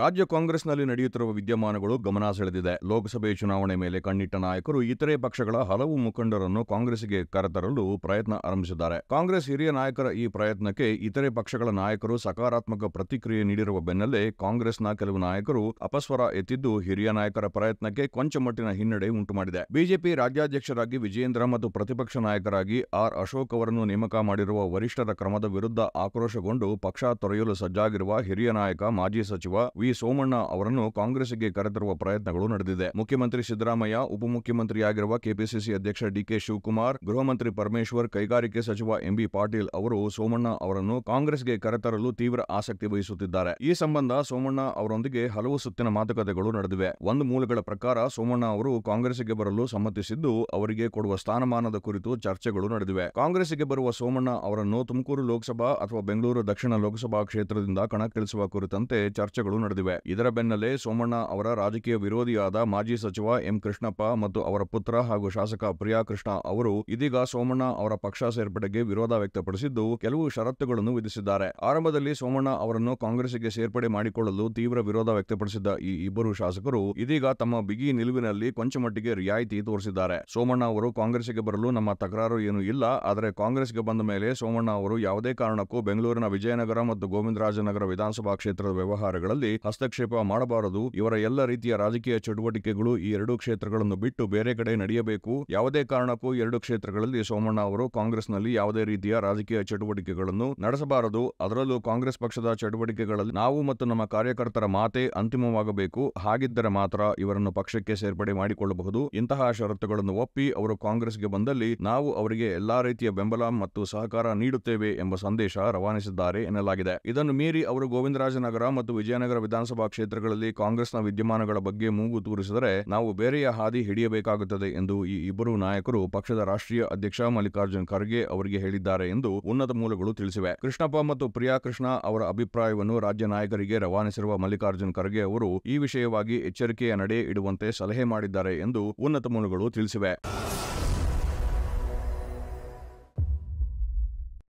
ರಾಜ್ಯ ಕಾಂಗ್ರೆಸ್ನಲ್ಲಿ ನಡೆಯುತ್ತಿರುವ ವಿದ್ಯಮಾನಗಳು ಗಮನ ಸೆಳೆದಿದೆ ಲೋಕಸಭೆ ಚುನಾವಣೆ ಮೇಲೆ ಕಣ್ಣಿಟ್ಟ ನಾಯಕರು ಇತರೆ ಪಕ್ಷಗಳ ಹಲವು ಮುಖಂಡರನ್ನು ಕಾಂಗ್ರೆಸ್ಗೆ ಕರೆತರಲು ಪ್ರಯತ್ನ ಆರಂಭಿಸಿದ್ದಾರೆ ಕಾಂಗ್ರೆಸ್ ಹಿರಿಯ ನಾಯಕರ ಈ ಪ್ರಯತ್ನಕ್ಕೆ ಇತರೆ ಪಕ್ಷಗಳ ನಾಯಕರು ಸಕಾರಾತ್ಮಕ ಪ್ರತಿಕ್ರಿಯೆ ನೀಡಿರುವ ಬೆನ್ನಲ್ಲೇ ಕಾಂಗ್ರೆಸ್ನ ಕೆಲವು ನಾಯಕರು ಅಪಸ್ವರ ಎತ್ತಿದ್ದು ಹಿರಿಯ ನಾಯಕರ ಪ್ರಯತ್ನಕ್ಕೆ ಕೊಂಚ ಮಟ್ಟಿನ ಹಿನ್ನಡೆ ಉಂಟುಮಾಡಿದೆ ಬಿಜೆಪಿ ರಾಜ್ಯಾಧ್ಯಕ್ಷರಾಗಿ ವಿಜೇಂದ್ರ ಮತ್ತು ಪ್ರತಿಪಕ್ಷ ನಾಯಕರಾಗಿ ಆರ್ ಅಶೋಕ್ ಅವರನ್ನು ನೇಮಕ ಮಾಡಿರುವ ವರಿಷ್ಠರ ಕ್ರಮದ ವಿರುದ್ಧ ಆಕ್ರೋಶಗೊಂಡು ಪಕ್ಷ ತೊರೆಯಲು ಸಜ್ಜಾಗಿರುವ ಹಿರಿಯ ನಾಯಕ ಮಾಜಿ ಸಚಿವ ವಿ ವಿ ಸೋಮಣ್ಣ ಅವರನ್ನು ಕಾಂಗ್ರೆಸ್ಗೆ ಕರೆತರುವ ಪ್ರಯತ್ನಗಳು ನಡೆದಿದೆ ಮುಖ್ಯಮಂತ್ರಿ ಸಿದ್ದರಾಮಯ್ಯ ಉಪಮುಖ್ಯಮಂತ್ರಿಯಾಗಿರುವ ಕೆಪಿಸಿಸಿ ಅಧ್ಯಕ್ಷ ಡಿಕೆ ಶಿವಕುಮಾರ್ ಗೃಹ ಮಂತ್ರಿ ಪರಮೇಶ್ವರ್ ಕೈಗಾರಿಕೆ ಸಚಿವ ಎಂಬಿ ಪಾಟೀಲ್ ಅವರು ಸೋಮಣ್ಣ ಅವರನ್ನು ಕಾಂಗ್ರೆಸ್ಗೆ ಕರೆತರಲು ತೀವ್ರ ಆಸಕ್ತಿ ವಹಿಸುತ್ತಿದ್ದಾರೆ ಈ ಸಂಬಂಧ ಸೋಮಣ್ಣ ಅವರೊಂದಿಗೆ ಹಲವು ಸುತ್ತಿನ ಮಾತುಕತೆಗಳು ನಡೆದಿವೆ ಒಂದು ಮೂಲಗಳ ಪ್ರಕಾರ ಸೋಮಣ್ಣ ಅವರು ಕಾಂಗ್ರೆಸ್ಗೆ ಬರಲು ಸಮ್ಮತಿಸಿದ್ದು ಅವರಿಗೆ ಕೊಡುವ ಸ್ಥಾನಮಾನದ ಕುರಿತು ಚರ್ಚೆಗಳು ನಡೆದಿವೆ ಕಾಂಗ್ರೆಸ್ಗೆ ಬರುವ ಸೋಮಣ್ಣ ಅವರನ್ನು ತುಮಕೂರು ಲೋಕಸಭಾ ಅಥವಾ ಬೆಂಗಳೂರು ದಕ್ಷಿಣ ಲೋಕಸಭಾ ಕ್ಷೇತ್ರದಿಂದ ಕಣಕ್ಕಿಳಿಸುವ ಕುರಿತಂತೆ ಚರ್ಚೆಗಳು ನಡೆದಿವೆ ಪಡೆದಿವೆ ಇದರ ಬೆನ್ನಲ್ಲೇ ಸೋಮಣ್ಣ ಅವರ ರಾಜಕೀಯ ವಿರೋಧಿಯಾದ ಮಾಜಿ ಸಚಿವ ಎಂ ಕೃಷ್ಣಪ್ಪ ಮತ್ತು ಅವರ ಪುತ್ರ ಹಾಗೂ ಶಾಸಕ ಪ್ರಿಯಾ ಕೃಷ್ಣ ಅವರು ಇದೀಗ ಸೋಮಣ್ಣ ಅವರ ಪಕ್ಷ ಸೇರ್ಪಡೆಗೆ ವಿರೋಧ ವ್ಯಕ್ತಪಡಿಸಿದ್ದು ಕೆಲವು ಷರತ್ತುಗಳನ್ನು ವಿಧಿಸಿದ್ದಾರೆ ಆರಂಭದಲ್ಲಿ ಸೋಮಣ್ಣ ಅವರನ್ನು ಕಾಂಗ್ರೆಸ್ಗೆ ಸೇರ್ಪಡೆ ಮಾಡಿಕೊಳ್ಳಲು ತೀವ್ರ ವಿರೋಧ ವ್ಯಕ್ತಪಡಿಸಿದ್ದ ಈ ಇಬ್ಬರು ಶಾಸಕರು ಇದೀಗ ತಮ್ಮ ಬಿಗಿ ನಿಲುವಿನಲ್ಲಿ ಕೊಂಚ ಮಟ್ಟಿಗೆ ರಿಯಾಯಿತಿ ತೋರಿಸಿದ್ದಾರೆ ಸೋಮಣ್ಣ ಅವರು ಕಾಂಗ್ರೆಸ್ಗೆ ಬರಲು ನಮ್ಮ ತಕರಾರು ಏನೂ ಇಲ್ಲ ಆದರೆ ಕಾಂಗ್ರೆಸ್ಗೆ ಬಂದ ಮೇಲೆ ಸೋಮಣ್ಣ ಅವರು ಯಾವುದೇ ಕಾರಣಕ್ಕೂ ಬೆಂಗಳೂರಿನ ವಿಜಯನಗರ ಮತ್ತು ಗೋವಿಂದರಾಜನಗರ ವಿಧಾನಸಭಾ ಕ್ಷೇತ್ರದ ವ್ಯವಹಾರಗಳಲ್ಲಿ ಹಸ್ತಕ್ಷೇಪ ಮಾಡಬಾರದು ಇವರ ಎಲ್ಲ ರೀತಿಯ ರಾಜಕೀಯ ಚಟುವಟಿಕೆಗಳು ಈ ಎರಡು ಕ್ಷೇತ್ರಗಳನ್ನು ಬಿಟ್ಟು ಬೇರೆ ಕಡೆ ನಡೆಯಬೇಕು ಯಾವುದೇ ಕಾರಣಕ್ಕೂ ಎರಡು ಕ್ಷೇತ್ರಗಳಲ್ಲಿ ಸೋಮಣ್ಣ ಅವರು ಕಾಂಗ್ರೆಸ್ನಲ್ಲಿ ಯಾವುದೇ ರೀತಿಯ ರಾಜಕೀಯ ಚಟುವಟಿಕೆಗಳನ್ನು ನಡೆಸಬಾರದು ಅದರಲ್ಲೂ ಕಾಂಗ್ರೆಸ್ ಪಕ್ಷದ ಚಟುವಟಿಕೆಗಳಲ್ಲಿ ನಾವು ಮತ್ತು ನಮ್ಮ ಕಾರ್ಯಕರ್ತರ ಮಾತೆ ಅಂತಿಮವಾಗಬೇಕು ಹಾಗಿದ್ದರೆ ಮಾತ್ರ ಇವರನ್ನು ಪಕ್ಷಕ್ಕೆ ಸೇರ್ಪಡೆ ಮಾಡಿಕೊಳ್ಳಬಹುದು ಇಂತಹ ಷರತ್ತುಗಳನ್ನು ಒಪ್ಪಿ ಅವರು ಕಾಂಗ್ರೆಸ್ಗೆ ಬಂದಲ್ಲಿ ನಾವು ಅವರಿಗೆ ಎಲ್ಲಾ ರೀತಿಯ ಬೆಂಬಲ ಮತ್ತು ಸಹಕಾರ ನೀಡುತ್ತೇವೆ ಎಂಬ ಸಂದೇಶ ರವಾನಿಸಿದ್ದಾರೆ ಎನ್ನಲಾಗಿದೆ ಇದನ್ನು ಮೀರಿ ಅವರು ಗೋವಿಂದರಾಜನಗರ ಮತ್ತು ವಿಜಯನಗರ ವಿಧಾನ ವಿಧಾನಸಭಾ ಕ್ಷೇತ್ರಗಳಲ್ಲಿ ಕಾಂಗ್ರೆಸ್ನ ವಿದ್ಯಮಾನಗಳ ಬಗ್ಗೆ ಮೂಗು ತೂರಿಸಿದರೆ ನಾವು ಬೇರೆಯ ಹಾದಿ ಹಿಡಿಯಬೇಕಾಗುತ್ತದೆ ಎಂದು ಈ ಇಬ್ಬರು ನಾಯಕರು ಪಕ್ಷದ ರಾಷ್ಟ್ರೀಯ ಅಧ್ಯಕ್ಷ ಮಲ್ಲಿಕಾರ್ಜುನ್ ಖರ್ಗೆ ಅವರಿಗೆ ಹೇಳಿದ್ದಾರೆ ಎಂದು ಉನ್ನತ ಮೂಲಗಳು ತಿಳಿಸಿವೆ ಕೃಷ್ಣಪ್ಪ ಮತ್ತು ಪ್ರಿಯಾ ಕೃಷ್ಣ ಅವರ ಅಭಿಪ್ರಾಯವನ್ನು ರಾಜ್ಯ ನಾಯಕರಿಗೆ ರವಾನಿಸಿರುವ ಮಲ್ಲಿಕಾರ್ಜುನ್ ಖರ್ಗೆ ಅವರು ಈ ವಿಷಯವಾಗಿ ಎಚ್ಚರಿಕೆಯ ನಡೆ ಇಡುವಂತೆ ಸಲಹೆ ಮಾಡಿದ್ದಾರೆ ಎಂದು ಉನ್ನತ ಮೂಲಗಳು ತಿಳಿಸಿವೆ